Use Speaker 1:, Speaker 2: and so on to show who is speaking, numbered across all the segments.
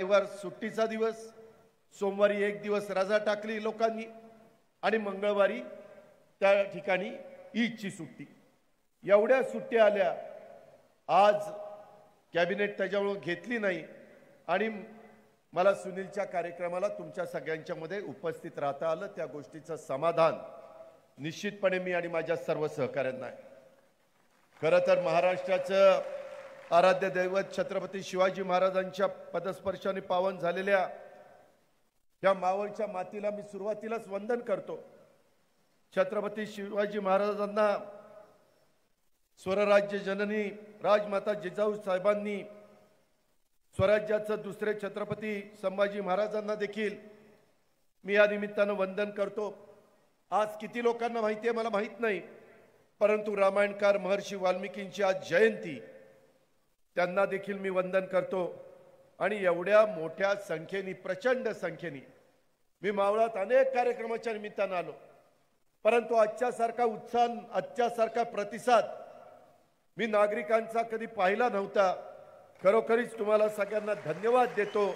Speaker 1: रविवार सुट्टीचा दिवस सोमवारी एक दिवस रजा टाकली लोकांनी आणि मंगळवारी त्या ठिकाणी ईदची सुट्टी एवढ्या सुट्ट्या आल्या आज कॅबिनेट त्याच्यामुळं घेतली नाही आणि मला सुनीलच्या कार्यक्रमाला तुमच्या सगळ्यांच्या मध्ये उपस्थित राहता आलं त्या गोष्टीचं समाधान निश्चितपणे मी आणि माझ्या सर्व सहकाऱ्यांना आहे खरं तर महाराष्ट्राचं आराध्य दैवत छत्रपती शिवाजी महाराजांच्या पदस्पर्शाने पावन झालेल्या या मावळच्या मातीला मी सुरुवातीलाच वंदन करतो छत्रपती शिवाजी महाराजांना स्वरराज्य जननी राजमाता जिजाऊ साहेबांनी स्वराज्याचं दुसरे छत्रपती संभाजी महाराजांना देखील मी या निमित्तानं वंदन करतो आज किती लोकांना माहिती आहे मला माहीत नाही परंतु रामायणकार महर्षी वाल्मिकींची आज जयंती त्यांना देखील मी वंदन करतो आणि एवढ्या मोठ्या संख्येने प्रचंड संख्येने मी मावळात अनेक कार्यक्रमाच्या निमित्तानं आलो परंतु आजच्यासारखा उत्साह आजच्यासारखा प्रतिसाद मी नागरिकांचा कधी पाहिला नव्हता खरोखरीच तुम्हाला सगळ्यांना धन्यवाद देतो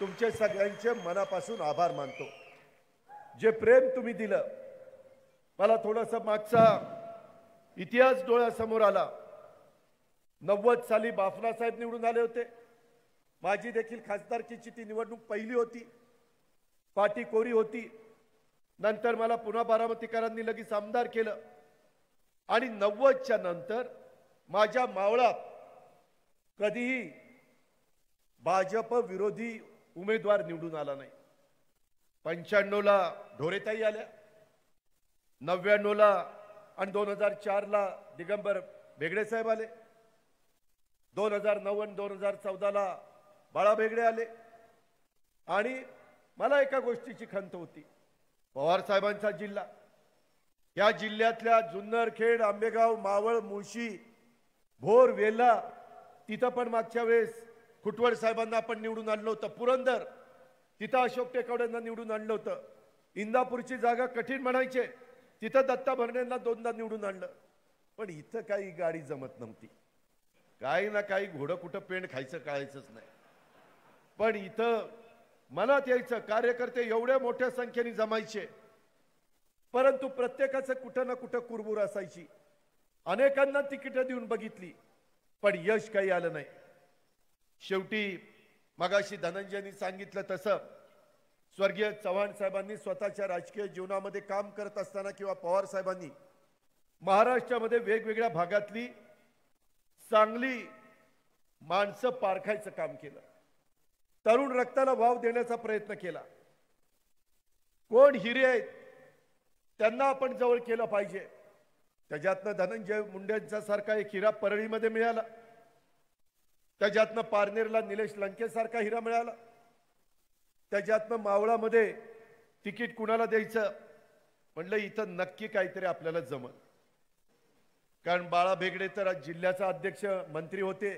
Speaker 1: तुमचे सगळ्यांचे मनापासून आभार मानतो जे प्रेम तुम्ही दिलं मला थोडंसं मागचा इतिहास डोळ्यासमोर आला नव्वद साली बाफना साहेब निवडून आले होते माझी देखील खासदारकीची ती निवडणूक पहिली होती पाटी कोरी होती नंतर मला पुन्हा बारामतीकरांनी लगेच आमदार केलं आणि नव्वदच्या नंतर माझ्या मावळात कधीही भाजप विरोधी उमेदवार निवडून आला नाही पंच्याण्णवला ढोरेताई आल्या नव्याण्णवला आणि दोन हजार चारला दिगंबर बेगडे साहेब आले दोन हजार नऊ आणि दोन हजार चौदाला बाळा आले आणि मला एका गोष्टीची खंत होती पवार साहेबांचा जिल्हा या जिल्ह्यातल्या जुन्नरखेड आंबेगाव मावळ मुळशी भोर वेला तिथं पण मागच्या वेळेस खुटवड साहेबांना आपण निवडून आणलं होतं पुरंदर तिथं अशोक टेकावड्यांना निवडून आणलं होतं इंदापूरची जागा कठीण म्हणायचे तिथं दत्ता भरण्यांना दोनदा निवडून आणलं पण इथं काही गाडी जमत नव्हती काही ना काही घोडं कुठं पेंड खायचं कळायचंच नाही पण इथं मनात यायचं कार्यकर्ते एवढ्या मोठ्या संख्येने जमायचे परंतु प्रत्येकाचं कुठं ना कुठं कुरबूर असायची अनेकांना तिकीटं देऊन बघितली पण यश काही आलं नाही शेवटी मगाशी धनंजयनी सांगितलं तसं स्वर्गीय चव्हाण साहेबांनी स्वतःच्या राजकीय जीवनामध्ये काम करत असताना किंवा पवार साहेबांनी महाराष्ट्रामध्ये वेगवेगळ्या भागातली चांगली माणसं पारखायचं काम केलं तरुण रक्ताला वाव देण्याचा प्रयत्न केला कोण हिरे आहेत त्यांना आपण जवळ केलं पाहिजे त्याच्यातनं धनंजय मुंडेंचा सारखा एक हिरा परळीमध्ये मिळाला त्याच्यातनं पारनेरला निलेश सारखा हिरा मिळाला त्याच्यातनं मावळामध्ये तिकीट कुणाला द्यायचं म्हणलं इथं नक्की काहीतरी आपल्याला जमल कारण बाळा भेगडे तर जिल्ह्याचा अध्यक्ष मंत्री होते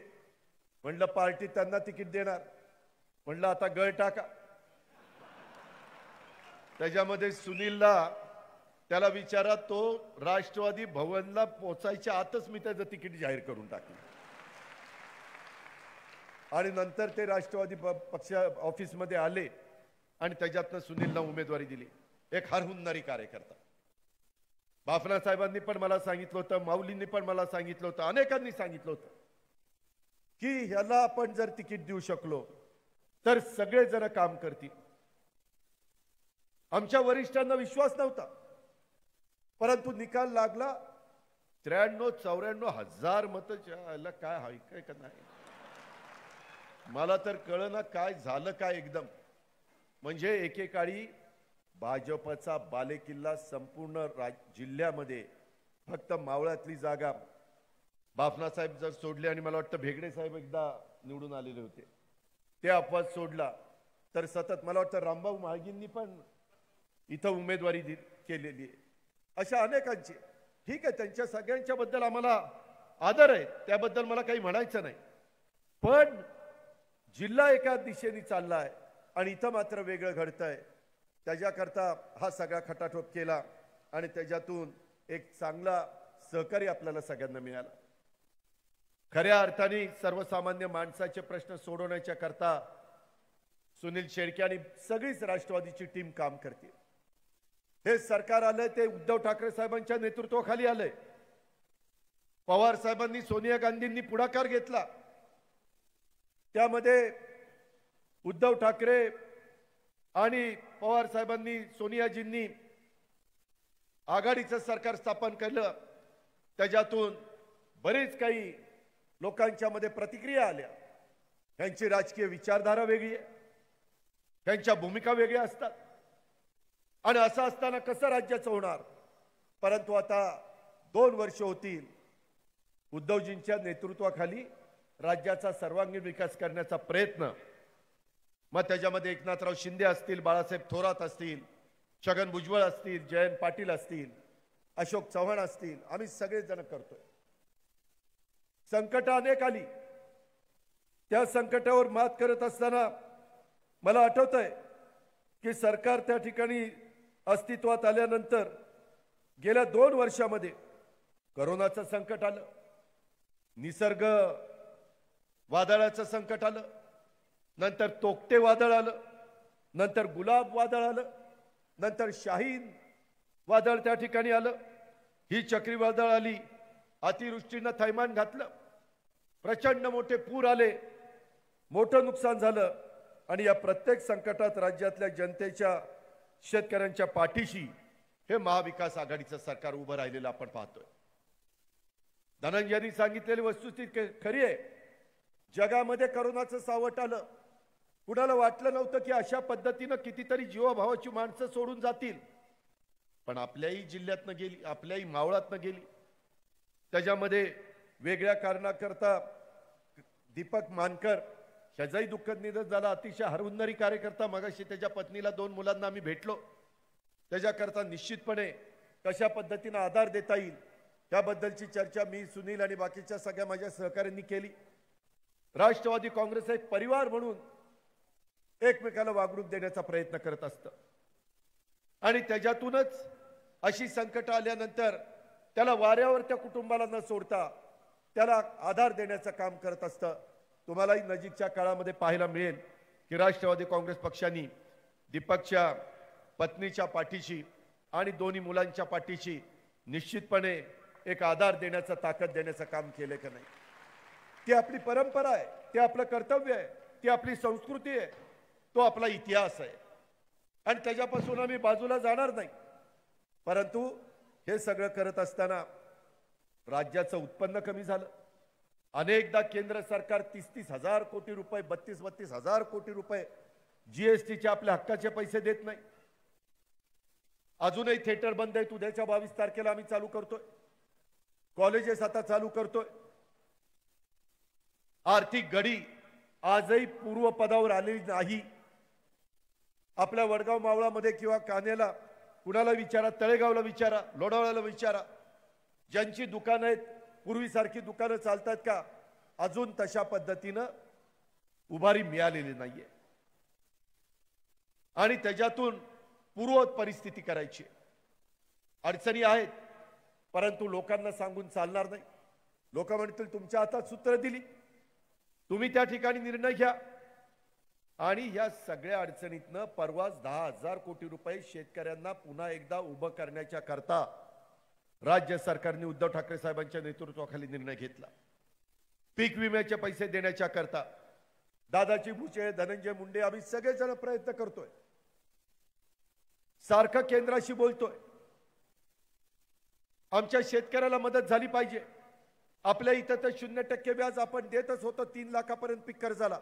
Speaker 1: म्हणलं पार्टी त्यांना तिकीट देणार म्हणलं आता गळ टाका त्याच्यामध्ये सुनीलला त्याला विचारा तो राष्ट्रवादी भवनला पोचायच्या आतच मी त्याचं तिकीट जाहीर करून टाकलं आणि नंतर ते राष्ट्रवादी पक्ष ऑफिसमध्ये आले आणि त्याच्यातनं सुनीलला उमेदवारी दिली एक हरहुन्नरी कार्यकर्ता बाफना साहेबांनी पण मला सांगितलं होतं माऊलींनी पण मला सांगितलं होतं अनेकांनी सांगितलं होतं की ह्याला आपण जर तिकीट देऊ शकलो तर सगळे जण काम करतील आमच्या वरिष्ठांना विश्वास नव्हता परंतु निकाल लागला त्र्याण्णव चौऱ्याण्णव हजार मत काय हाय काय का नाही मला तर ना काय झालं काय एकदम म्हणजे एकेकाळी भाजपचा बालेकिल्ला संपूर्ण राज जिल्ह्यामध्ये फक्त मावळ्यातली जागा बाफनासाहेब जर सोडले आणि मला वाटतं भेगडे साहेब एकदा निवडून आलेले होते ते अपवाद सोडला तर सतत मला वाटतं रामभाऊ महागींनी पण इथं उमेदवारी दि केलेली आहे अशा अनेकांची ठीक आहे त्यांच्या सगळ्यांच्या बद्दल आम्हाला आदर आहे त्याबद्दल मला काही म्हणायचं नाही पण जिल्हा एका दिशेने चालला आहे आणि इथं मात्र वेगळं घडतंय त्याच्याकरता हा सगळा खटाटोप केला आणि त्याच्यातून एक चांगला सहकार्य आपल्याला सगळ्यांना मिळाला खऱ्या अर्थाने सर्वसामान्य माणसाचे प्रश्न सोडवण्याच्या करता सुनील शेळके आणि सगळीच राष्ट्रवादीची टीम काम करते हे सरकार आलंय ते उद्धव ठाकरे साहेबांच्या नेतृत्वाखाली आलंय पवार साहेबांनी सोनिया गांधींनी पुढाकार घेतला त्यामध्ये उद्धव ठाकरे आणि पवार साहेबांनी सोनियाजींनी आघाडीचं सरकार स्थापन केलं त्याच्यातून बरेच काही लोकांच्या मध्ये प्रतिक्रिया आल्या त्यांची राजकीय विचारधारा वेगळी आहे त्यांच्या भूमिका वेगळ्या असतात आणि असं असताना कसं राज्याचं होणार परंतु आता दोन वर्ष होतील उद्धवजींच्या नेतृत्वाखाली राज्याचा सर्वांगीण विकास करण्याचा प्रयत्न मग त्याच्यामध्ये एकनाथराव शिंदे असतील बाळासाहेब थोरात असतील छगन भुजबळ असतील जयंत पाटील असतील अशोक चव्हाण असतील आम्ही सगळेजण करतोय संकट अनेक आली त्या संकटावर मात करत असताना मला आठवत आहे की सरकार त्या ठिकाणी अस्तित्वात आल्यानंतर गेल्या दोन वर्षामध्ये करोनाचं संकट आलं निसर्ग वादळाचं संकट आलं नंतर तोकते वादळ आलं नंतर गुलाब वादळ आलं नंतर शाहीन वादळ त्या ठिकाणी आलं ही चक्रीवादळ आली अतिवृष्टीनं थैमान घातलं प्रचंड मोठे पूर आले मोठं नुकसान झालं आणि या प्रत्येक संकटात राज्यातल्या जनतेच्या शेतकऱ्यांच्या पाठीशी हे महाविकास आघाडीचं सरकार उभं राहिलेलं आपण पाहतोय धनंजयांनी सांगितलेली वस्तुस्थिती खरी आहे जगामध्ये करोनाचं सावट आलं कुणाला वाटलं नव्हतं की अशा पद्धतीनं कितीतरी जीवाभावाची माणसं सोडून जातील पण आपल्याही जिल्ह्यातनं गेली आपल्याही मावळातनं गेली त्याच्यामध्ये वेगळ्या कारणाकरता दीपक मानकर ह्याचाही दुःखद निधन झाला अतिशय हरहुन्नरी कार्यकर्ता मगाशी त्याच्या पत्नीला दोन मुलांना आम्ही भेटलो त्याच्याकरता निश्चितपणे कशा पद्धतीनं आधार देता येईल त्याबद्दलची चर्चा मी सुनील आणि बाकीच्या सगळ्या माझ्या सहकाऱ्यांनी केली राष्ट्रवादी काँग्रेस एक परिवार म्हणून एकमेकाला वागणूक देण्याचा प्रयत्न करत असत आणि त्याच्यातूनच अशी संकट आल्यानंतर त्याला वाऱ्यावर त्या कुटुंबाला न सोडता त्याला आधार देण्याचं काम करत असतं तुम्हालाही नजीकच्या काळामध्ये पाहायला मिळेल की राष्ट्रवादी काँग्रेस पक्षाने दीपकच्या पत्नीच्या पाठीशी आणि दोन्ही मुलांच्या पाठीशी निश्चितपणे एक आधार देण्याचा ताकद देण्याचं काम केलं का नाही ती आपली परंपरा आहे ते आपलं कर्तव्य आहे ती आपली संस्कृती आहे तो आपला इतिहास आहे आणि त्याच्यापासून आम्ही बाजूला जाणार नाही परंतु हे सगळं करत असताना राज्याचं उत्पन्न कमी झालं अनेकदा केंद्र सरकार तीस तीस हजार कोटी रुपये बत्तीस बत्तीस हजार कोटी रुपये जीएसटीचे आपल्या हक्काचे पैसे देत नाही अजूनही थिएटर बंद आहेत उद्याच्या बावीस तारखेला आम्ही चालू करतोय कॉलेजेस आता चालू करतोय आर्थिक घडी आजही पूर्वपदावर आलेली नाही आपल्या वडगाव मावळामध्ये किंवा कान्याला कुणाला विचारा तळेगावला विचारा लोणावळ्याला विचारा ज्यांची दुकानं आहेत पूर्वीसारखी दुकानं चालतात का अजून तशा पद्धतीनं उभारी मिळालेली नाहीये आणि त्याच्यातून पूर्वत परिस्थिती करायची अडचणी आहेत परंतु लोकांना सांगून चालणार नाही लोक म्हणतील तुमच्या हातात सूत्र दिली तुम्ही त्या ठिकाणी निर्णय घ्या आणि या सगळ्या अडचणीतनं परवाच दहा हजार कोटी रुपये शेतकऱ्यांना पुन्हा एकदा उभं करण्याच्या करता राज्य सरकारने उद्धव ठाकरे साहेबांच्या नेतृत्वाखाली निर्णय घेतला पीक विम्याचे पैसे देण्याच्या करता दादाजी भुचे धनंजय मुंडे आम्ही सगळेजण प्रयत्न करतोय सारखं केंद्राशी बोलतोय आमच्या शेतकऱ्याला मदत झाली पाहिजे आपल्या इथं तर शून्य टक्के व्याज आपण देतच होतो तीन लाखापर्यंत पीक कर्जाला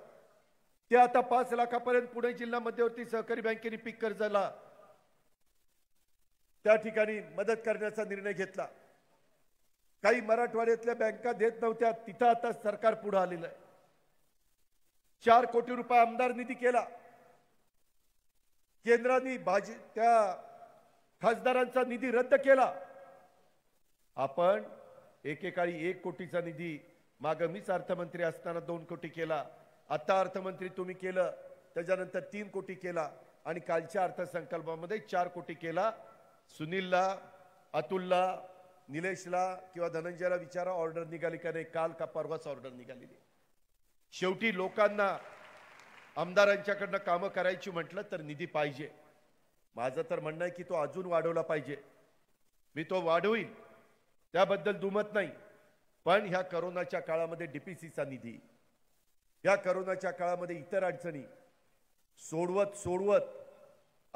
Speaker 1: ते आता पाच लाखापर्यंत पुणे जिल्हा मध्यवर्ती सहकारी बँकेने पीक कर्जाला त्या ठिकाणी मदत करण्याचा निर्णय घेतला काही मराठवाड्यातल्या बँका देत नव्हत्या तिथं आता सरकार पुढे आलेलं आहे चार कोटी रुपये आमदार निधी केला केंद्राने भाजी त्या खासदारांचा निधी रद्द केला आपण एकेकाळी एक कोटीचा निधी माग मीच अर्थमंत्री असताना दोन कोटी केला आता अर्थमंत्री तुम्ही केलं त्याच्यानंतर तीन कोटी केला आणि कालच्या अर्थसंकल्पामध्ये चार कोटी केला सुनीलला अतुलला निलेशला किंवा धनंजयला विचारा ऑर्डर निघाली का नाही काल का परवाच ऑर्डर निघाली शेवटी लोकांना आमदारांच्याकडनं कामं करायची म्हटलं तर निधी पाहिजे माझं तर म्हणणं आहे की तो अजून वाढवला पाहिजे मी तो वाढवीन त्याबद्दल दुमत नाही पण ह्या करोनाच्या काळामध्ये डीपीसीचा निधी या करोनाच्या काळामध्ये इतर अडचणी सोडवत सोडवत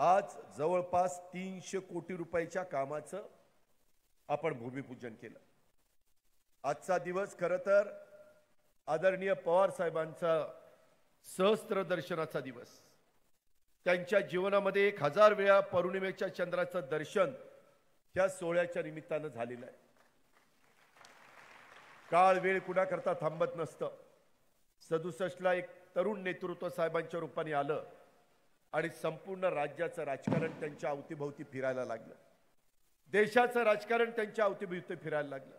Speaker 1: आज जवळपास तीनशे कोटी रुपयाच्या कामाचं आपण भूमिपूजन केलं आजचा दिवस खरं तर आदरणीय पवार साहेबांचा सहस्त्र दर्शनाचा दिवस त्यांच्या जीवनामध्ये एक हजार वेळा पौर्णिमेच्या चंद्राचं दर्शन ह्या सोहळ्याच्या निमित्तानं झालेलं आहे काळ वेळ कुणाकरता थांबत नसतं सदुसष्टला एक तरुण नेतृत्व साहेबांच्या रूपाने आलं आणि संपूर्ण राज्याचं राजकारण त्यांच्या अवतीभोवती फिरायला लागलं देशाचं राजकारण त्यांच्या अवतीभोवती फिरायला लागलं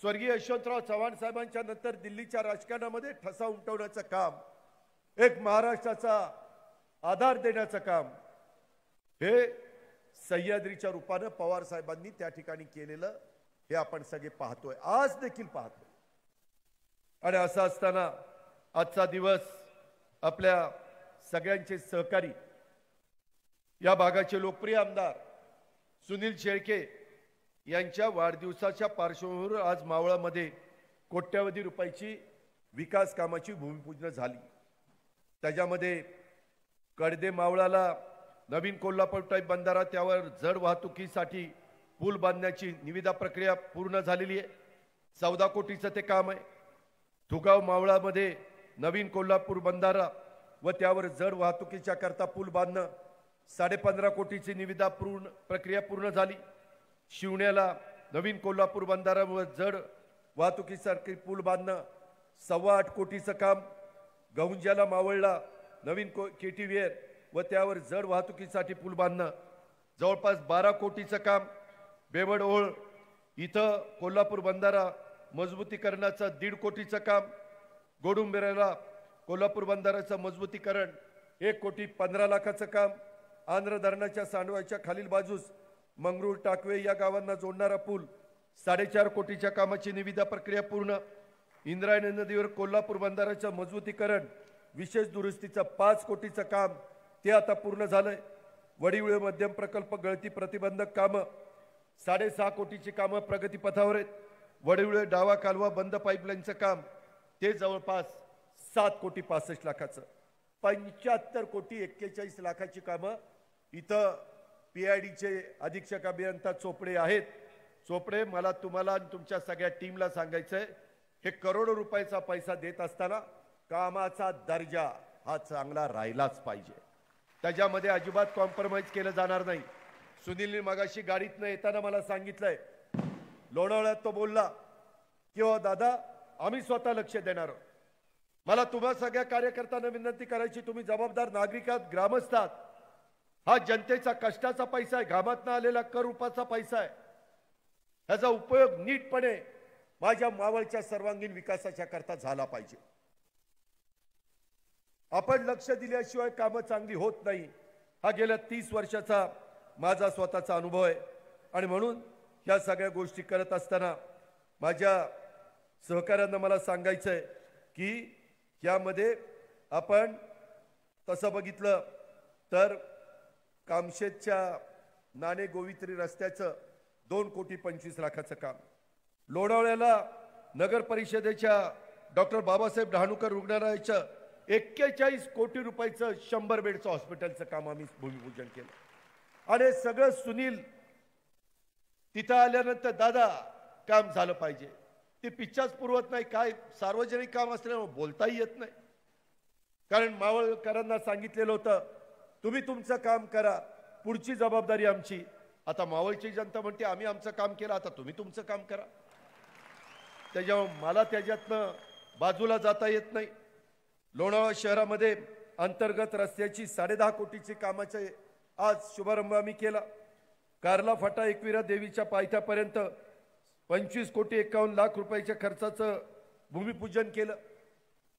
Speaker 1: स्वर्गीय यशवंतराव चव्हाण साहेबांच्या नंतर दिल्लीच्या राजकारणामध्ये ठसा उमटवण्याचं काम एक महाराष्ट्राचा आधार देण्याचं काम हे सह्याद्रीच्या रूपानं पवार साहेबांनी त्या ठिकाणी केलेलं हे आपण सगळे पाहतोय आज देखील पाहतोय आणि असं असताना आजचा दिवस आपल्या सगळ्यांचे सहकारी या भागाचे लोकप्रिय आमदार सुनील शेळके यांच्या वाढदिवसाच्या पार्श्वभूमीवर आज मावळामध्ये कोट्यावधी रुपयाची विकास कामाची भूमिपूजन झाली त्याच्यामध्ये कडदे मावळाला नवीन कोल्हापूर टाईप बंधारा त्यावर जड वाहतुकीसाठी पूल बांधण्याची निविदा प्रक्रिया पूर्ण झालेली आहे चौदा कोटीचं ते काम आहे धुगाव मावळामध्ये नवीन कोल्हापूर बंधारा व त्यावर जड वाहतुकीच्या करता पूल बांधणं साडेपंधरा कोटीची निविदा पूर्ण प्रक्रिया पूर्ण झाली शिवण्याला नवीन कोल्हापूर बंधारा व जड वाहतुकीसारखी पूल बांधणं सव्वा आठ कोटीचं काम गहुंज्याला मावळला नवीन को के टी व त्यावर जड वाहतुकीसाठी पूल बांधणं जवळपास बारा कोटीचं काम बेवड ओळ इथं कोल्हापूर बंधारा मजबूतीकरणाचं दीड कोटीचं काम गोडुंबेराला कोल्हापूर बंधाराचं मजबूतीकरण एक कोटी पंधरा लाखाचं काम आंध्र धरणाच्या सांडवाच्या खालील बाजूस मंगरूळ टाकवे या गावांना जोडणारा पूल साडेचार कोटीच्या कामाची निविदा प्रक्रिया पूर्ण इंद्रायणी नदीवर कोल्हापूर बंधाराचं मजबूतीकरण विशेष दुरुस्तीचं पाच कोटीचं काम ते आता पूर्ण झालंय वडिवळे मध्यम प्रकल्प गळती प्रतिबंधक कामं साडेसहा कोटीची कामं प्रगतीपथावर आहेत वडिवळे डावा कालवा बंद पाईपलाईनचं काम ते जवळपास सात कोटी पासष्ट लाखाचं पंच्याहत्तर कोटी एक्केचाळीस लाखाची कामं इथं पी आय डीचे अधीक्षक अभियंता चोपडे आहेत चोपडे मला तुम्हाला आणि तुमच्या सगळ्या टीमला सांगायचं आहे हे करोडो रुपयाचा पैसा देत असताना कामाचा दर्जा हा चांगला राहिलाच पाहिजे त्याच्यामध्ये अजिबात कॉम्प्रोमाइज केलं जाणार नाही सुनीलने मगाशी न येताना मला सांगितलंय लोणावळ्यात तो बोलला किंवा हो दादा आम्ही स्वतः लक्ष देणार आहोत मला तुम्हा सगळ्या कार्यकर्त्यांना विनंती करायची तुम्ही जबाबदार नागरिक आहात ग्रामस्थ आहात हा जनतेचा कष्टाचा पैसा आहे घामातनं आलेला कर उपाचा पैसा आहे ह्याचा उपयोग नीटपणे माझ्या मावळच्या सर्वांगीण विकासाच्या करता झाला पाहिजे आपण लक्ष दिल्याशिवाय कामं चांगली होत नाही हा गेल्या तीस वर्षाचा माझा स्वतःचा अनुभव आहे आणि म्हणून या सगळ्या गोष्टी करत असताना माझ्या सहकाऱ्यांना मला सांगायचं आहे की यामध्ये आपण तसं बघितलं तर कामशेतच्या नाणे गोवित्री रस्त्याचं दोन कोटी पंचवीस लाखाचं काम लोणावळ्याला नगर परिषदेच्या डॉक्टर बाबासाहेब डहाणूकर रुग्णालयाचं एक्केचाळीस कोटी रुपयाचं शंभर बेडचं हॉस्पिटलचं काम आम्ही भूमिपूजन केलं आणि सगळं सुनील तिथं आल्यानंतर दादा काम झालं पाहिजे ते पिच्छाच पुरवत नाही काय सार्वजनिक काम असल्यामुळे बोलताही येत नाही कारण मावळकरांना सांगितलेलं होतं तुम्ही तुमचं काम करा पुढची जबाबदारी आमची आता मावळची जनता म्हणते आम्ही आमचं काम केलं आता तुम्ही तुमचं काम करा त्याच्यामुळे मला त्याच्यातनं बाजूला जाता येत नाही लोणावळा शहरामध्ये अंतर्गत रस्त्याची दहा कोटीची कामाचे आज शुभारंभ आम्ही केला कारला फाटा एकविरा देवीच्या पायथ्यापर्यंत पंचवीस कोटी एकावन्न लाख रुपयाच्या खर्चाचं भूमिपूजन केलं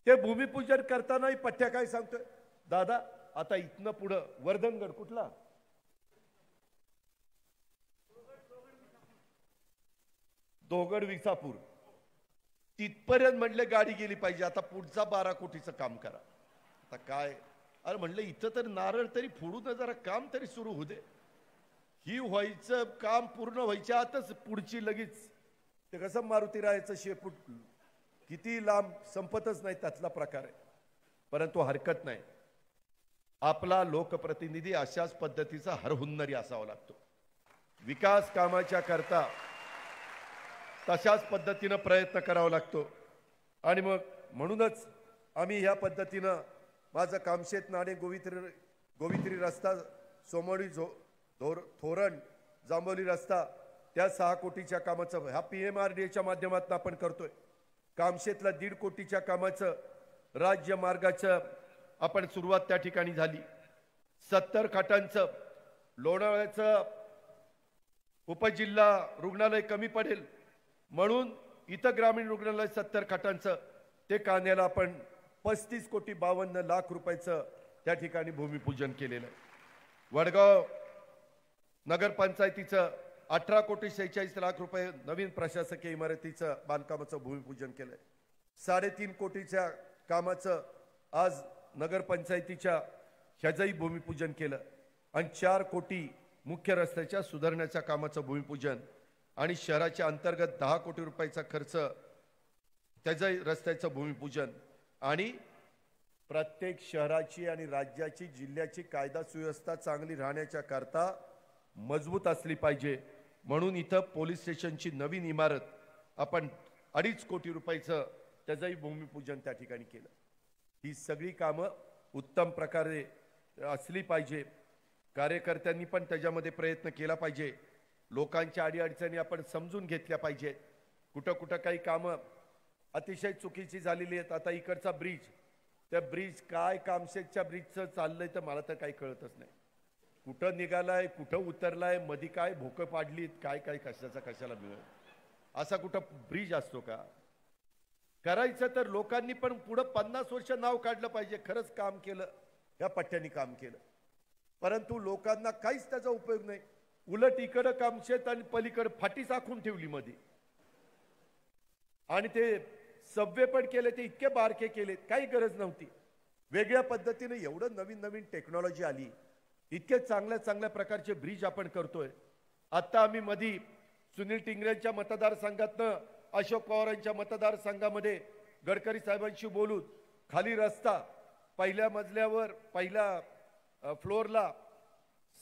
Speaker 1: ते भूमिपूजन करतानाही पठ्ठ्या काय सांगतोय दादा आता इथनं पुढं वर्धनगड कुठला दोगड विसापूर तिथपर्यंत म्हणले गाडी गेली पाहिजे आता पुढचा बारा कोटीचं काम करा आता काय अरे म्हणलं इथं तर नारळ तरी फोडून जरा काम तरी सुरू होऊ दे ही व्हायचं काम पूर्ण व्हायच्या आतच पुढची लगेच ते कसं मारुती रायचं शेपूट किती लांब संपतच नाही त्यातला प्रकार आहे परंतु हरकत नाही आपला लोकप्रतिनिधी अशाच पद्धतीचा हरहुन्नरी असावा लागतो विकास कामाच्या करता तशाच पद्धतीनं प्रयत्न करावा लागतो आणि मग म्हणूनच आम्ही ह्या पद्धतीनं माझं कामशेत नाणे गोवित्री गोवित्री रस्ता सोमोळी झो धोर थोरण जांबोली रस्ता त्या सहा कोटीच्या कामाचं ह्या पी एम आर माध्यमातून आपण करतोय कामशेतला दीड कोटीच्या कामाचं राज्य मार्गाचं आपण सुरुवात त्या ठिकाणी झाली सत्तर खाटांचं लोणावळ्याचं उपजिल्हा रुग्णालय कमी पडेल म्हणून इथं ग्रामीण रुग्णालय सत्तर खाटांचं ते कांद्याला आपण पस्तीस कोटी बावन्न लाख रुपयाचं त्या ठिकाणी भूमिपूजन केलेलं आहे वडगाव नगरपंचायतीचं अठरा कोटी शेहेचाळीस लाख रुपये नवीन प्रशासकीय इमारतीचं बांधकामाचं भूमिपूजन केलं साडेतीन कोटीच्या कामाचं आज नगरपंचायतीच्या ह्याचंही भूमिपूजन केलं आणि चार कोटी मुख्य रस्त्याच्या सुधारण्याच्या कामाचं भूमिपूजन आणि शहराच्या अंतर्गत दहा कोटी रुपयाचा खर्च त्याचंही रस्त्याचं भूमिपूजन आणि प्रत्येक शहराची आणि राज्याची जिल्ह्याची कायदा सुव्यवस्था चांगली राहण्याच्या करता मजबूत असली पाहिजे म्हणून इथं पोलीस स्टेशनची नवीन इमारत आपण अडीच कोटी रुपयाचं त्याचंही भूमिपूजन त्या ठिकाणी केलं ही सगळी कामं उत्तम प्रकारे असली पाहिजे कार्यकर्त्यांनी पण त्याच्यामध्ये प्रयत्न केला पाहिजे लोकांच्या अडीअडचणी आपण समजून घेतल्या पाहिजे कुठं कुठं काही कामं अतिशय चुकीची झालेली आहेत आता इकडचा ब्रिज त्या ब्रिज काय कामशेतच्या ब्रिजचं चाललंय तर मला तर काही कळतच नाही कुठं निघालाय कुठं उतरलाय मधी काय भोकं पाडलीत काय काय कशाचा कशाला मिळेल असा कुठं ब्रिज असतो का करायचं तर लोकांनी पण पुढं पन्नास वर्ष नाव काढलं पाहिजे खरंच काम केलं या पट्ट्याने काम केलं परंतु लोकांना काहीच त्याचा उपयोग नाही उलट इकडं शेत आणि पलीकडं फाटी साखून ठेवली मध्ये आणि ते सव्वे पण केले ते इतके बारके केले काही गरज नव्हती वेगळ्या पद्धतीने एवढं नवीन नवीन टेक्नॉलॉजी आली इतके चांगल्या चांगल्या प्रकारचे ब्रिज आपण करतोय आता आम्ही मधी सुनील टिंगरेंच्या मतदारसंघातनं अशोक पवारांच्या मतदारसंघामध्ये गडकरी साहेबांशी बोलून खाली रस्ता पहिल्या मजल्यावर पहिल्या फ्लोअरला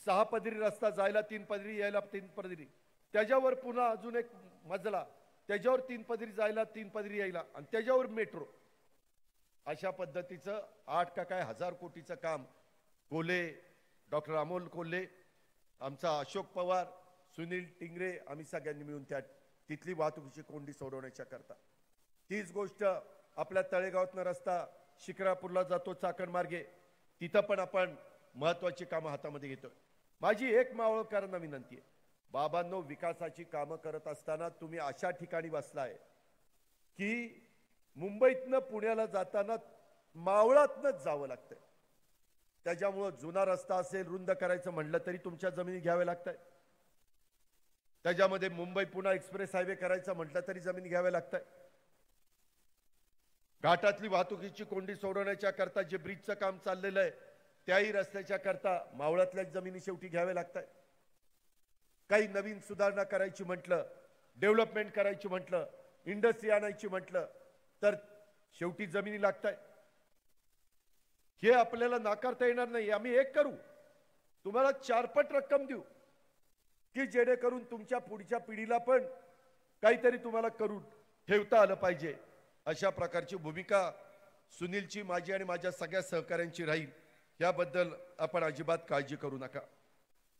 Speaker 1: सहा पदरी रस्ता जायला तीन पदरी यायला तीन पदरी त्याच्यावर पुन्हा अजून एक मजला त्याच्यावर तीन पदरी जायला तीन पदरी यायला आणि त्याच्यावर मेट्रो अशा पद्धतीचं आठ का काय हजार कोटीचं काम कोले डॉक्टर अमोल कोल्हे आमचा अशोक पवार सुनील टिंगरे आम्ही सगळ्यांनी मिळून त्या तिथली वाहतुकीची कोंडी सोडवण्याच्या करता तीच गोष्ट आपल्या तळेगावातनं रस्ता शिखरापूरला जातो चाकण मार्गे तिथं पण आपण महत्वाची कामं हातामध्ये घेतोय माझी एक मावळकरांना विनंती आहे बाबांनो विकासाची कामं करत असताना तुम्ही अशा ठिकाणी बसलाय की मुंबईतनं पुण्याला जाताना मावळातनंच जावं लागतंय त्याच्यामुळं जुना रस्ता असेल रुंद करायचं म्हटलं तरी तुमच्या जमिनी घ्याव्या लागत त्याच्यामध्ये मुंबई पुणे एक्सप्रेस हायवे करायचा म्हटलं तरी जमीन घ्याव्या लागत आहे घाटातली वाहतुकीची कोंडी सोडवण्याच्या करता जे ब्रिजचं काम चाललेलं आहे त्याही रस्त्याच्या करता मावळातल्या जमिनी शेवटी घ्याव्या लागत आहे काही नवीन सुधारणा करायची म्हटलं डेव्हलपमेंट करायची म्हटलं इंडस्ट्री आणायची म्हटलं तर शेवटी जमिनी लागत आहे हे आपल्याला नाकारता येणार नाही आम्ही एक करू तुम्हाला चारपट रक्कम देऊ की जेणेकरून तुमच्या पुढच्या पिढीला पण काहीतरी तुम्हाला करून ठेवता आलं पाहिजे अशा प्रकारची भूमिका सुनीलची माझी आणि माझ्या सगळ्या सहकाऱ्यांची राहील याबद्दल आपण अजिबात काळजी करू नका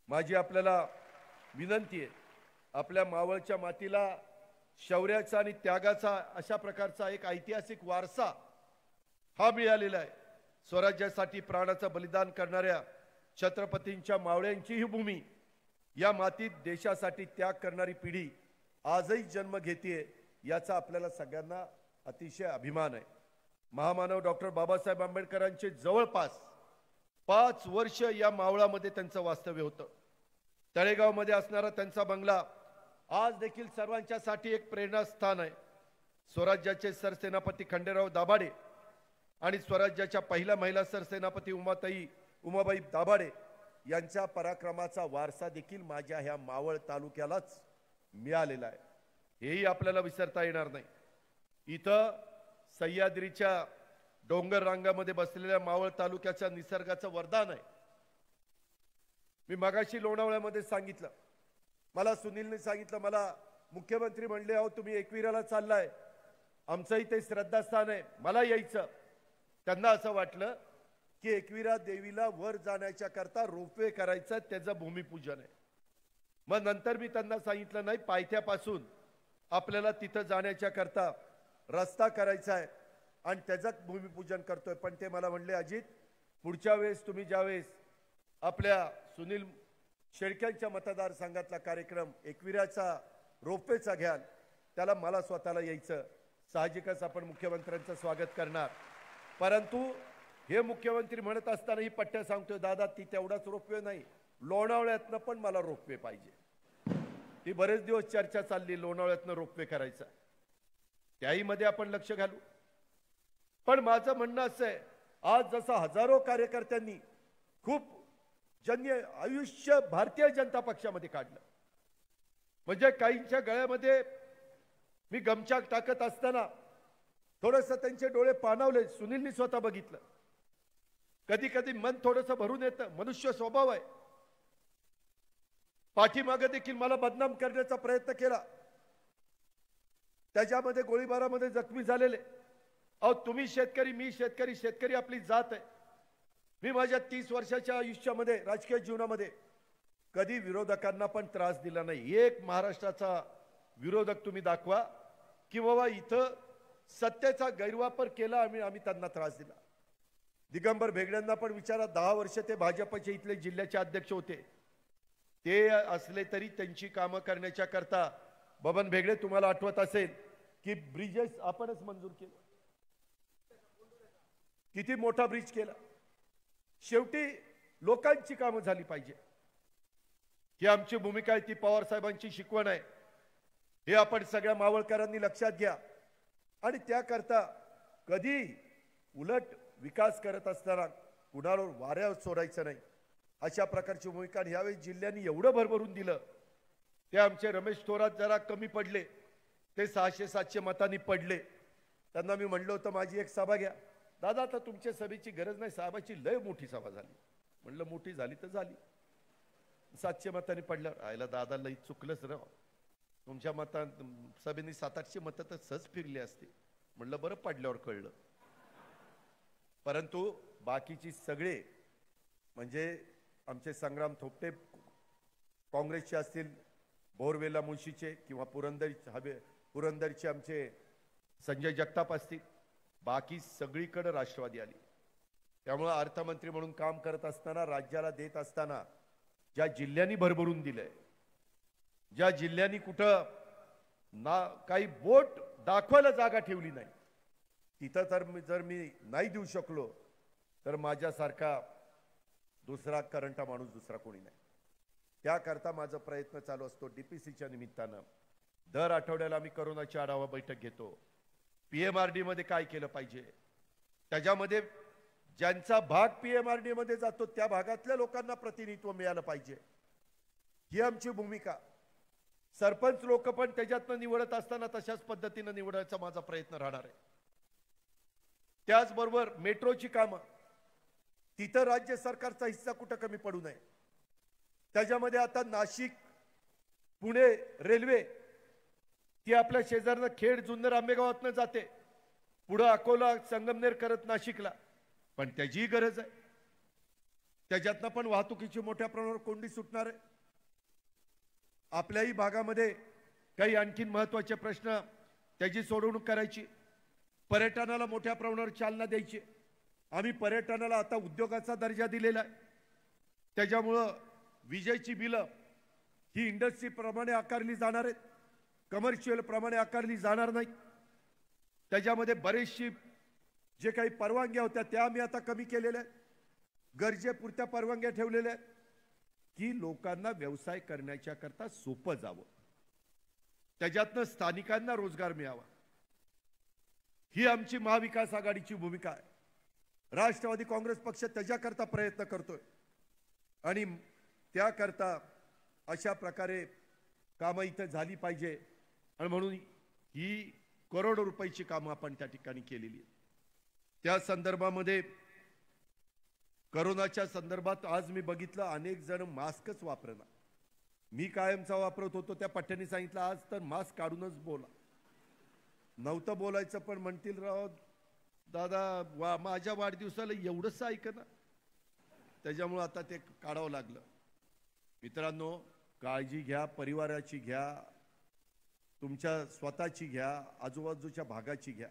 Speaker 1: माझी आपल्याला विनंती आहे आपल्या मावळच्या मातीला शौर्याचा आणि त्यागाचा अशा प्रकारचा एक ऐतिहासिक वारसा हा मिळालेला आहे स्वराज्यासाठी प्राणाचं बलिदान करणाऱ्या छत्रपतींच्या मावळ्यांची ही भूमी या मातीत देशासाठी त्याग करणारी पिढी आजही जन्म घेते याचा आपल्याला सगळ्यांना अतिशय अभिमान आहे महामानव डॉक्टर बाबासाहेब आंबेडकरांचे जवळपास पाच वर्ष या मावळामध्ये त्यांचं वास्तव्य होतं मध्ये असणारा त्यांचा बंगला आज देखील सर्वांच्यासाठी एक प्रेरणास्थान आहे स्वराज्याचे सरसेनापती खंडेराव दाभाडे आणि स्वराज्याच्या पहिल्या महिला सरसेनापती उमाताई उमाबाई दाभाडे यांच्या पराक्रमाचा वारसा देखील माझ्या ह्या मावळ तालुक्यालाच मिळालेला आहे हेही आपल्याला विसरता येणार नाही इथं सह्याद्रीच्या डोंगर रांगामध्ये बसलेल्या मावळ तालुक्याच्या निसर्गाचं वरदान आहे मी मगाशी लोणावळ्यामध्ये सांगितलं मला सुनीलने सांगितलं मला मुख्यमंत्री म्हणले अहो तुम्ही एकविराला चाललाय आमचंही ते श्रद्धास्थान आहे मला यायचं त्यांना असं वाटलं की एकविरा देवीला वर जाण्याच्या करता रोपवे करायचं त्याचं भूमिपूजन आहे मग नंतर मी त्यांना सांगितलं नाही पायथ्यापासून आपल्याला तिथं जाण्याच्या करता रस्ता करायचा आहे आणि त्याचं भूमिपूजन करतोय पण ते मला म्हणले अजित पुढच्या वेळेस तुम्ही ज्यावेळेस आपल्या सुनील शेळक्यांच्या मतदारसंघातला कार्यक्रम एकविराचा रोपवेचा घ्याल त्याला मला स्वतःला यायचं साहजिकच आपण मुख्यमंत्र्यांचं स्वागत करणार परंतु हे मुख्यमंत्री म्हणत असताना ही पट्ट्या सांगतोय दादा ती तेवढाच रोपवे नाही लोणावळ्यातनं पण मला रोपवे पाहिजे ती बरेच दिवस चर्चा चालली लोणावळ्यातनं रोपवे करायचा त्याही मध्ये आपण लक्ष घालू पण माझं म्हणणं असं आहे आज जसं हजारो कार्यकर्त्यांनी खूप जन्य आयुष्य भारतीय जनता पक्षामध्ये काढलं म्हणजे काहींच्या गळ्यामध्ये मी गमछाक टाकत असताना थोडस त्यांचे डोळे पाणावले सुनीलनी स्वतः बघितलं कधी कधी मन थोडस भरून येतं मनुष्य स्वभाव आहे पाठीमागे देखील मला बदनाम करण्याचा प्रयत्न केला त्याच्यामध्ये गोळीबारामध्ये जखमी झालेले अहो तुम्ही शेतकरी मी शेतकरी शेतकरी आपली जात आहे मी माझ्या तीस वर्षाच्या आयुष्यामध्ये राजकीय जीवनामध्ये कधी विरोधकांना पण त्रास दिला नाही एक महाराष्ट्राचा विरोधक तुम्ही दाखवा की बाबा इथं सत्तेचा गैरवापर केला आम्ही आम्ही त्यांना त्रास दिला दिगंबर भेगड्यांना पण विचारा दहा वर्ष ते भाजपचे इथले जिल्ह्याचे अध्यक्ष होते ते असले तरी त्यांची कामं करण्याच्या करता बबन भेगडे तुम्हाला आठवत असेल की ब्रिजेस आपणच मंजूर केलं किती मोठा ब्रिज केला शेवटी लोकांची कामं झाली पाहिजे ही आमची भूमिका आहे ती पवार साहेबांची शिकवण आहे हे आपण सगळ्या मावळकरांनी लक्षात घ्या आणि त्याकरता कधी उलट विकास करत असताना कुणावर वाऱ्या सोडायचं नाही अशा प्रकारची भूमिका यावेळी जिल्ह्यांनी एवढं भरभरून दिलं ते आमचे रमेश थोरात जरा कमी पडले ते सहाशे सातशे मतांनी पडले त्यांना मी म्हणलं होतं माझी एक सभा घ्या दादा आता तुमच्या सभेची गरज नाही साहेबाची लय मोठी सभा झाली म्हणलं मोठी झाली तर झाली सातशे मतांनी पडल्यावर आयला दादा लय चुकलंच ना तुमच्या मतात सभेने सात आठशे मतं तर सहज फिरली असते म्हटलं बरं पडल्यावर कळलं परंतु बाकीची सगळे म्हणजे आमचे संग्राम थोपटे काँग्रेसचे असतील बोरवेला मुंशीचे किंवा पुरंदर हवे पुरंदरचे आमचे संजय जगताप असतील बाकी सगळीकडं राष्ट्रवादी आली त्यामुळं अर्थमंत्री म्हणून काम करत असताना राज्याला देत असताना ज्या जिल्ह्यांनी भरभरून दिलंय ज्या जिल्ह्यांनी कुठं ना काही बोट दाखवायला जागा ठेवली नाही तिथं तर मी जर मी नाही देऊ शकलो तर माझ्यासारखा दुसरा करंटा माणूस दुसरा कोणी नाही त्याकरता माझा प्रयत्न चालू असतो डी पी सीच्या निमित्तानं दर आठवड्याला आम्ही करोनाची आढावा बैठक घेतो पी एम आर डीमध्ये काय केलं पाहिजे त्याच्यामध्ये ज्यांचा भाग पी एम आर डीमध्ये जातो त्या भागातल्या लोकांना प्रतिनिधित्व मिळालं पाहिजे ही आमची भूमिका सरपंच लोक पण त्याच्यातनं निवडत असताना तशाच पद्धतीनं निवडायचा माझा प्रयत्न राहणार आहे त्याचबरोबर मेट्रोची कामं तिथं राज्य सरकारचा हिस्सा कुठं कमी पडू नये त्याच्यामध्ये आता नाशिक पुणे रेल्वे ती आपल्या शेजारनं खेड जुन्नर आंबेगावातनं जाते पुढं अकोला संगमनेर करत नाशिकला पण त्याचीही गरज आहे त्याच्यातनं पण वाहतुकीची मोठ्या प्रमाणावर कोंडी सुटणार आहे आपल्याही भागामध्ये काही आणखीन महत्त्वाचे प्रश्न त्याची सोडवणूक करायची पर्यटनाला मोठ्या प्रमाणावर चालना द्यायची आम्ही पर्यटनाला आता उद्योगाचा दर्जा दिलेला आहे त्याच्यामुळं विजेची बिलं ही इंडस्ट्रीप्रमाणे आकारली जाणार आहेत कमर्शियलप्रमाणे आकारली जाणार नाही त्याच्यामध्ये बरेचशी जे काही परवानग्या होत्या त्या आम्ही आता कमी केलेल्या आहेत गरजेपुरत्या परवानग्या ठेवलेल्या आहेत की लोकांना व्यवसाय करण्याच्या करता सोपं जावं त्याच्यातनं स्थानिकांना रोजगार मिळावा ही आमची महाविकास आघाडीची भूमिका आहे राष्ट्रवादी काँग्रेस पक्ष त्याच्याकरता प्रयत्न करतोय आणि त्याकरता अशा प्रकारे कामं इथं झाली पाहिजे आणि म्हणून ही करोड रुपयाची कामं आपण त्या ठिकाणी केलेली आहेत त्या संदर्भामध्ये करोनाच्या संदर्भात आज मी बघितलं अनेक जण मास्कच वापरणार मी कायमचा वापरत होतो त्या पठ्ठ्यांनी सांगितलं आज तर मास्क काढूनच बोला नव्हतं बोलायचं पण म्हणतील राव दादा वा माझ्या वाढदिवसाला एवढंच ऐकना त्याच्यामुळं आता ते काढावं लागलं मित्रांनो काळजी घ्या परिवाराची घ्या तुमच्या स्वतःची घ्या आजूबाजूच्या भागाची घ्या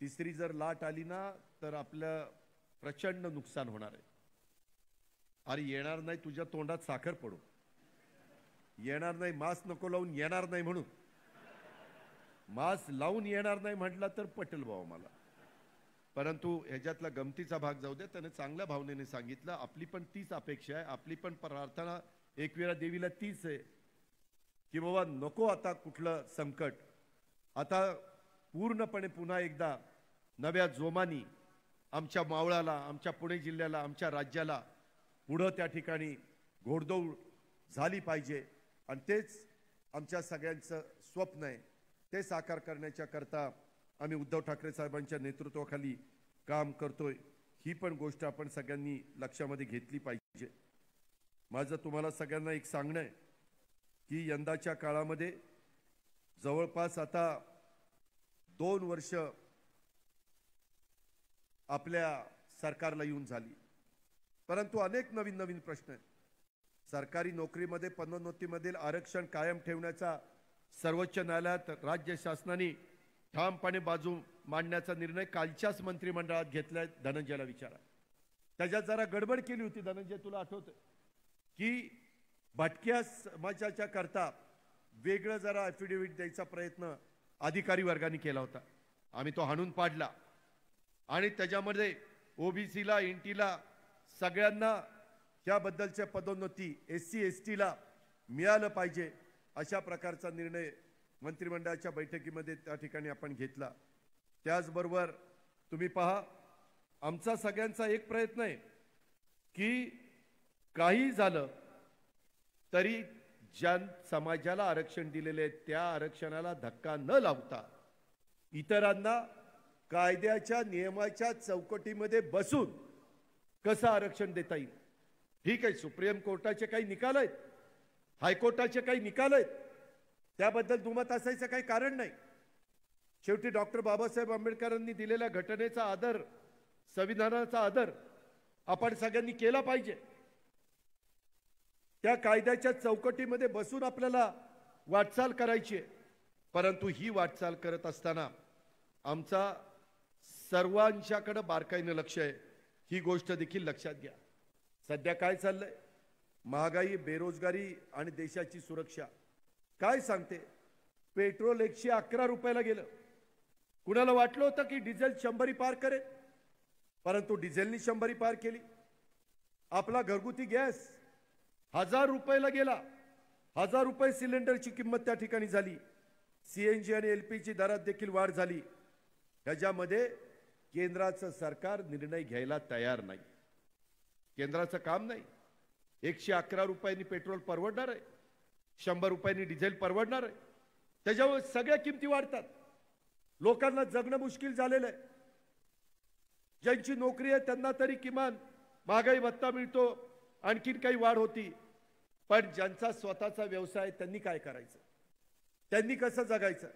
Speaker 1: तिसरी जर लाट आली ना तर आपल्या प्रचंड नुकसान होणार आहे अरे येणार नाही तुझ्या तोंडात साखर पडू येणार नाही मास्क नको लावून येणार नाही म्हणून मास्क लावून येणार नाही म्हटला तर पटेल भाऊ मला परंतु ह्याच्यातला गमतीचा भाग जाऊ दे त्याने चांगल्या भावनेने सांगितलं आपली पण तीच अपेक्षा आहे आपली पण प्रार्थना एकविरा देवीला तीच आहे की बाबा नको आता कुठलं संकट आता पूर्णपणे पुन्हा एकदा नव्या जोमानी आमच्या मावळाला आमच्या पुणे जिल्ह्याला आमच्या राज्याला पुढं त्या ठिकाणी घोडदौड झाली पाहिजे आणि तेच आमच्या सगळ्यांचं स्वप्न आहे ते साकार करण्याच्याकरता करता आम्ही उद्धव ठाकरे साहेबांच्या नेतृत्वाखाली काम करतोय ही पण गोष्ट आपण सगळ्यांनी लक्षामध्ये घेतली पाहिजे माझं तुम्हाला सगळ्यांना एक सांगणं आहे की यंदाच्या काळामध्ये जवळपास आता दोन वर्ष आपल्या सरकारला येऊन झाली परंतु अनेक नवीन नवीन प्रश्न आहेत सरकारी नोकरीमध्ये पदोन्नतीमधील आरक्षण कायम ठेवण्याचा सर्वोच्च न्यायालयात राज्य शासनाने ठामपणे बाजू मांडण्याचा निर्णय कालच्याच मंत्रिमंडळात घेतलाय धनंजयला विचारा त्याच्यात जरा गडबड केली होती धनंजय तुला आठवत की भटक्या समाजाच्या करता वेगळं जरा अफिडेव्हिट द्यायचा प्रयत्न अधिकारी वर्गाने केला होता आम्ही तो हाणून पाडला आणि त्याच्यामध्ये ओबीसीला एन टीला सगळ्यांना याबद्दलच्या पदोन्नती एस सी एस टीला मिळालं पाहिजे अशा प्रकारचा निर्णय मंत्रिमंडळाच्या बैठकीमध्ये त्या ठिकाणी आपण घेतला त्याचबरोबर तुम्ही पहा आमचा सगळ्यांचा एक प्रयत्न आहे की काही झालं तरी ज्या समाजाला आरक्षण दिलेले त्या आरक्षणाला धक्का न लावता इतरांना कायद्याच्या नियमाच्या चौकटीमध्ये बसून कसं आरक्षण देता येईल ठीक आहे सुप्रीम कोर्टाचे काही निकाल आहेत हायकोर्टाचे काही निकाल आहेत त्याबद्दल दुमत असायचं काही कारण नाही शेवटी डॉक्टर बाबासाहेब आंबेडकरांनी दिलेल्या घटनेचा आदर संविधानाचा आदर आपण सगळ्यांनी केला पाहिजे त्या कायद्याच्या चौकटीमध्ये बसून आपल्याला वाटचाल करायची परंतु ही वाटचाल करत असताना आमचा सर्वांच्याकडं बारकाईनं लक्ष आहे ही गोष्ट देखील लक्षात घ्या सध्या काय चाललंय महागाई बेरोजगारी आणि देशाची सुरक्षा काय सांगते पेट्रोल एकशे अकरा रुपयाला गेलं कुणाला वाटलं होतं की डिझेल शंभरी पार करेल परंतु डिझेलनी शंभरी पार केली आपला घरगुती गॅस हजार रुपयाला गेला हजार रुपये सिलेंडरची किंमत त्या ठिकाणी झाली सीएनजी आणि एल जी दरात देखील वाढ झाली ह्याच्यामध्ये केंद्राचं सरकार निर्णय घ्यायला तयार नाही केंद्राचं काम नाही एकशे अकरा रुपयांनी पेट्रोल परवडणार आहे शंभर रुपयांनी डिझेल परवडणार आहे त्याच्यामुळे सगळ्या किमती वाढतात लोकांना जगणं मुश्किल झालेलं आहे ज्यांची नोकरी आहे त्यांना तरी किमान महागाई भत्ता मिळतो आणखीन काही वाढ होती पण ज्यांचा स्वतःचा व्यवसाय त्यांनी काय करायचं त्यांनी कसं जगायचं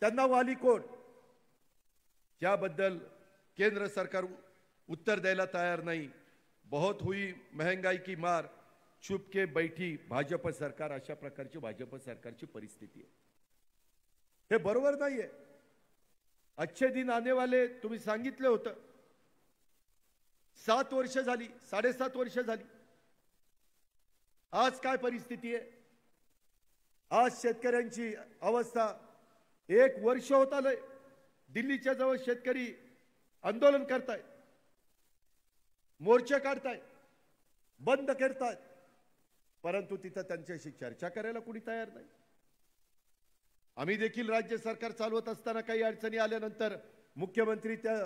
Speaker 1: त्यांना वाली कोण त्याबद्दल केंद्र सरकार उत्तर द्यायला तयार नाही बहुत हुई महंगाई की मार चुपके बैठी भाजप सरकार अशा प्रकारची भाजप सरकारची परिस्थिती आहे हे बरोबर नाहीये अच्छे दिन आने वाले तुम्ही सांगितलं होतं सात वर्ष झाली साडेसात वर्ष झाली आज काय परिस्थिती आहे आज शेतकऱ्यांची अवस्था एक वर्ष होत आलंय दिल्लीच्या जवळ शेतकरी आंदोलन करतायत मोर्चा काढताय बंद करताय परंतु तिथं त्यांच्याशी चर्चा करायला कुणी तयार नाही आम्ही देखील राज्य सरकार चालवत असताना काही अडचणी आल्यानंतर मुख्यमंत्री त्या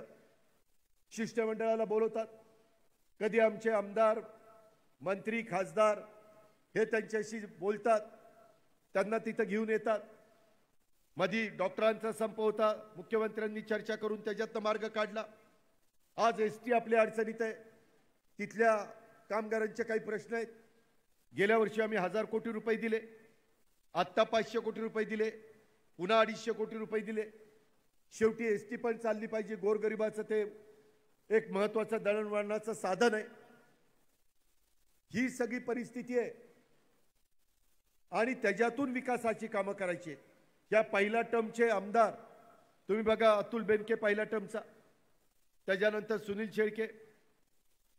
Speaker 1: शिष्टमंडळाला बोलवतात कधी आमचे आमदार मंत्री खासदार हे त्यांच्याशी बोलतात त्यांना तिथं घेऊन येतात मधी डॉक्टरांचा संप होता मुख्यमंत्र्यांनी चर्चा करून त्याच्यातनं मार्ग काढला आज एस टी आपल्या अडचणीत आहे तिथल्या कामगारांचे काही प्रश्न आहेत गेल्या वर्षी आम्ही हजार कोटी रुपये दिले आत्ता पाचशे कोटी रुपये दिले पुन्हा अडीचशे कोटी रुपये दिले शेवटी एस टी पण चालली पाहिजे गोरगरिबाचं ते एक महत्त्वाचं दळणवळणाचं साधन आहे ही सगळी परिस्थिती आहे आणि त्याच्यातून विकासाची कामं करायची आहेत या पहिल्या टर्मचे आमदार तुम्ही बघा अतुल बेनके पहिल्या टर्मचा त्याच्यानंतर सुनील शेळके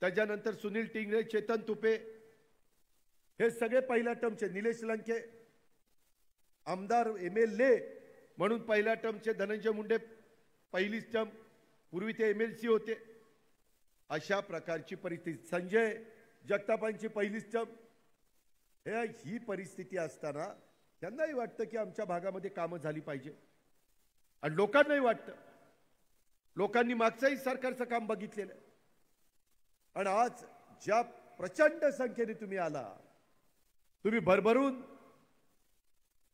Speaker 1: त्याच्यानंतर सुनील टिंगरे चेतन तुपे हे सगळे पहिल्या टर्मचे निलेश लंके आमदार एम एल ए म्हणून पहिल्या टर्मचे धनंजय मुंडे पहिलीच टर्म पूर्वी ते एम एल सी होते अशा प्रकारची परिस्थिती संजय जगतापांची पहिलीच टर्म हे ही परिस्थिती असताना त्यांनाही वाटतं की आमच्या भागामध्ये कामं झाली पाहिजे आणि लोकांनाही वाटतं लोकांनी मागचंही सरकारचं काम बघितलेलं आणि आज ज्या प्रचंड संख्येने तुम्ही आला तुम्ही भरभरून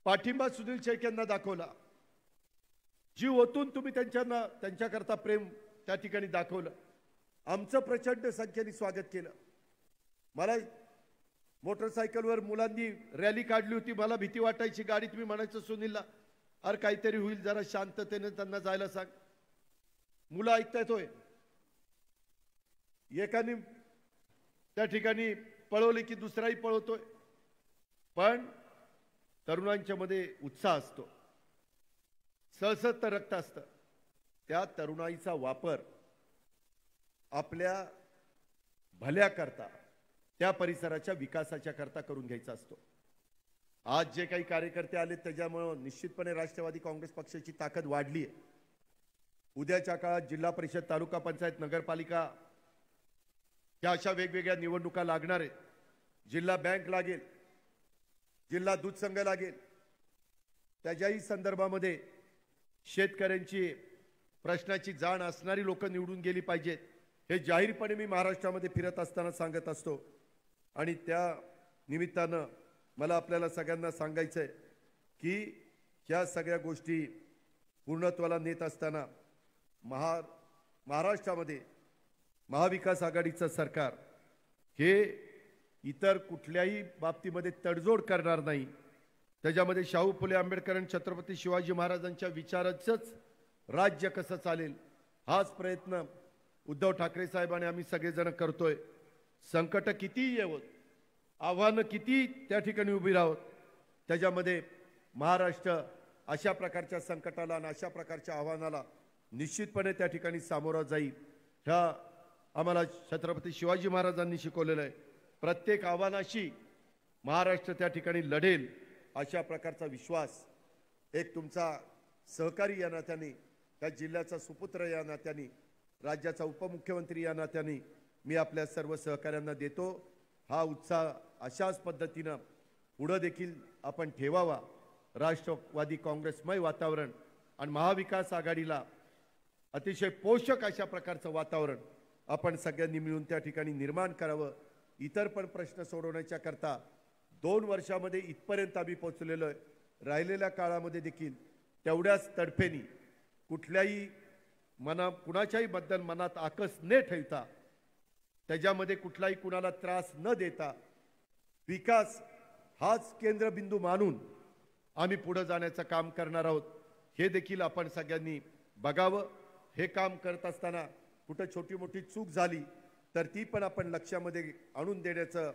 Speaker 1: पाठिंबा सुनील शेख यांना दाखवला जीव ओतून तुम्ही त्यांच्याना त्यांच्याकरता प्रेम त्या ठिकाणी दाखवलं आमचं प्रचंड संख्येने स्वागत केलं मला मोटरसायकलवर मुलांनी रॅली काढली होती मला भीती वाटायची गाडी तुम्ही म्हणायचं सुनीलला अरे काहीतरी होईल जरा शांततेने त्यांना जायला सांग मुलं ऐकता येतोय एकाने त्या ठिकाणी पळवले की दुसराही पळवतोय पण तरुणांच्या मध्ये उत्साह असतो सळसळत रक्त असत त्या तरुणाईचा वापर आपल्या भल्याकरता त्या परिसराच्या विकासाच्या करता करून घ्यायचा असतो आज जे काही कार्यकर्ते आले त्याच्यामुळं निश्चितपणे राष्ट्रवादी काँग्रेस पक्षाची ताकद वाढली आहे उद्याच्या काळात जिल्हा परिषद तालुका पंचायत नगरपालिका या अशा वेगवेगळ्या निवडणुका लागणार आहेत जिल्हा बँक लागेल जिल्हा दूध संघ लागेल त्याच्याही संदर्भामध्ये शेतकऱ्यांची प्रश्नाची जाण असणारी लोक निवडून गेली पाहिजेत हे जाहीरपणे मी महाराष्ट्रामध्ये फिरत असताना सांगत असतो आणि त्या निमित्तानं मला आपल्याला सगळ्यांना सांगायचं आहे की ह्या सगळ्या गोष्टी पूर्णत्वाला नेत असताना महा महाराष्ट्रामध्ये महाविकास आघाडीचं सरकार हे इतर कुठल्याही बाबतीमध्ये तडजोड करणार नाही त्याच्यामध्ये शाहू फुले आंबेडकर आणि छत्रपती शिवाजी महाराजांच्या विचाराचंच राज्य कसं चालेल हाच प्रयत्न उद्धव ठाकरे साहेब आणि आम्ही सगळेजण करतोय संकट किती येवत आव्हानं किती त्या ठिकाणी उभी राहोत त्याच्यामध्ये महाराष्ट्र अशा प्रकारच्या संकटाला आणि अशा प्रकारच्या आव्हानाला निश्चितपणे त्या ठिकाणी सामोरा जाईल ह्या आम्हाला छत्रपती शिवाजी महाराजांनी शिकवलेलं आहे प्रत्येक आव्हानाशी महाराष्ट्र त्या ठिकाणी लढेल अशा प्रकारचा विश्वास एक तुमचा सहकारी या नात्याने त्या जिल्ह्याचा सुपुत्र या नात्याने राज्याचा उपमुख्यमंत्री या नात्याने मी आपल्या सर्व सहकाऱ्यांना देतो हा उत्साह अशाच पद्धतीनं पुढं देखील आपण ठेवावा राष्ट्रवादी काँग्रेसमय वातावरण आणि महाविकास आघाडीला अतिशय पोषक अशा प्रकारचं वातावरण आपण सगळ्यांनी मिळून त्या ठिकाणी निर्माण करावं इतर पण प्रश्न सोडवण्याच्या करता दोन वर्षामध्ये इथपर्यंत आम्ही पोचलेलो आहे राहिलेल्या काळामध्ये देखील तेवढ्याच तडफेनी कुठल्याही मना कुणाच्याही बद्दल मनात आकस न ठेवता त्याच्यामध्ये कुठलाही कुणाला त्रास न देता विकास हाच केंद्रबिंदू मानून आम्ही पुढं जाण्याचं काम करणार आहोत हे देखील आपण सगळ्यांनी बघावं हे काम करत असताना कुठं छोटी मोठी चूक झाली तर ती पण आपण लक्षामध्ये आणून देण्याचं